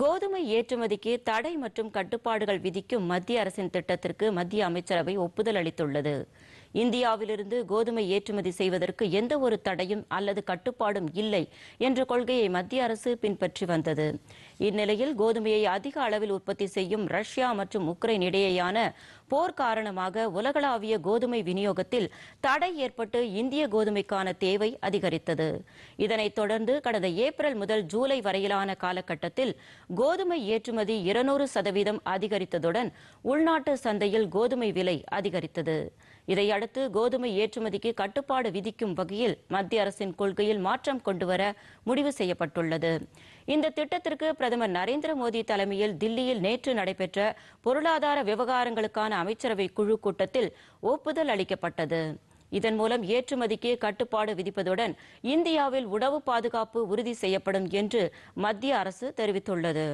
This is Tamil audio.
கோதுமை ஏற்றுமதிக்கு தடை மற்றும் கட்டுப்பாடுகள் விதிக்கும் மத்திய அரசின் திட்டத்திற்கு மத்திய அமைச்சரவை ஒப்புதல் அளித்துள்ளது இந்தியாவிலிருந்து கோதுமை ஏற்றுமதி செய்வதற்கு எந்த ஒரு தடையும் அல்லது கட்டுப்பாடும் இல்லை என்ற கொள்கையை மத்திய அரசு பின்பற்றி வந்தது இந்நிலையில் கோதுமையை அதிக அளவில் உற்பத்தி செய்யும் ரஷ்யா மற்றும் உக்ரைன் இடையேயான போர் காரணமாக உலகளாவிய கோதுமை விநியோகத்தில் தடை ஏற்பட்டு இந்திய கோதுமைக்கான தேவை அதிகரித்தது இதனைத் தொடர்ந்து கடந்த ஏப்ரல் முதல் ஜூலை வரையிலான காலகட்டத்தில் கோதுமை ஏற்றுமதி இருநூறு சதவீதம் அதிகரித்ததுடன் உள்நாட்டு சந்தையில் கோதுமை விலை அதிகரித்தது இதையடுத்து கோதுமை ஏற்றுமதிக்கு கட்டுப்பாடு விதிக்கும் வகையில் மத்திய அரசின் கொள்கையில் மாற்றம் கொண்டுவர முடிவு செய்யப்பட்டுள்ளது இந்த திட்டத்திற்கு பிரதமர் நரேந்திர மோடி தலைமையில் தில்லியில் நேற்று நடைபெற்ற பொருளாதார விவகாரங்களுக்கான அமைச்சரவை குழு கூட்டத்தில் ஒப்புதல் அளிக்கப்பட்டது இதன் மூலம் ஏற்றுமதிக்கு கட்டுப்பாடு விதிப்பதுடன் இந்தியாவில் உணவு பாதுகாப்பு உறுதி செய்யப்படும் என்று மத்திய அரசு தெரிவித்துள்ளது